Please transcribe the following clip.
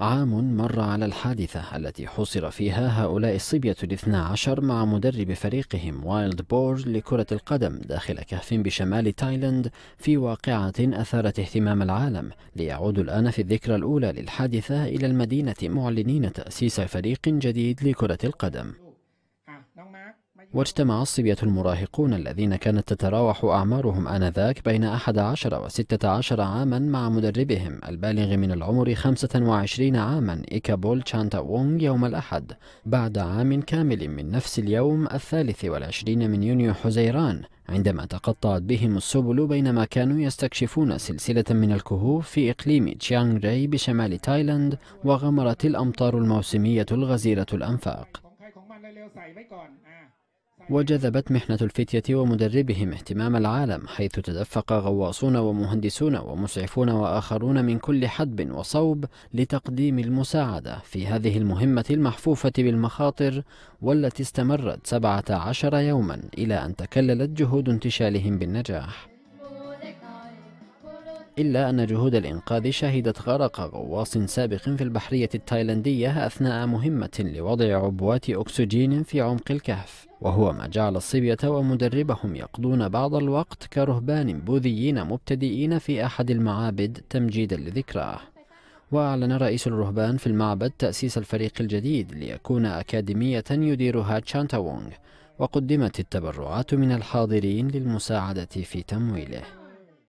عام مر على الحادثة التي حصر فيها هؤلاء الصبية الاثنى عشر مع مدرب فريقهم وايلد بورج لكرة القدم داخل كهف بشمال تايلاند في واقعة أثارت اهتمام العالم ليعودوا الآن في الذكرى الأولى للحادثة إلى المدينة معلنين تأسيس فريق جديد لكرة القدم واجتمع الصبية المراهقون الذين كانت تتراوح أعمارهم آنذاك بين 11 و 16 عاما مع مدربهم البالغ من العمر 25 عاما إيكابول تشانتا وونغ يوم الأحد بعد عام كامل من نفس اليوم الثالث والعشرين من يونيو حزيران عندما تقطعت بهم السبل بينما كانوا يستكشفون سلسلة من الكهوف في إقليم تشيانغ راي بشمال تايلاند وغمرت الأمطار الموسمية الغزيرة الأنفاق وجذبت محنة الفتية ومدربهم اهتمام العالم حيث تدفق غواصون ومهندسون ومسعفون وآخرون من كل حدب وصوب لتقديم المساعدة في هذه المهمة المحفوفة بالمخاطر والتي استمرت 17 يوما إلى أن تكللت جهود انتشالهم بالنجاح إلا أن جهود الإنقاذ شهدت غرق غواص سابق في البحرية التايلاندية أثناء مهمة لوضع عبوات أكسجين في عمق الكهف وهو ما جعل الصبية ومدربهم يقضون بعض الوقت كرهبان بوذيين مبتدئين في أحد المعابد تمجيدا لذكراه وأعلن رئيس الرهبان في المعبد تأسيس الفريق الجديد ليكون أكاديمية يديرها تشانتا وونغ وقدمت التبرعات من الحاضرين للمساعدة في تمويله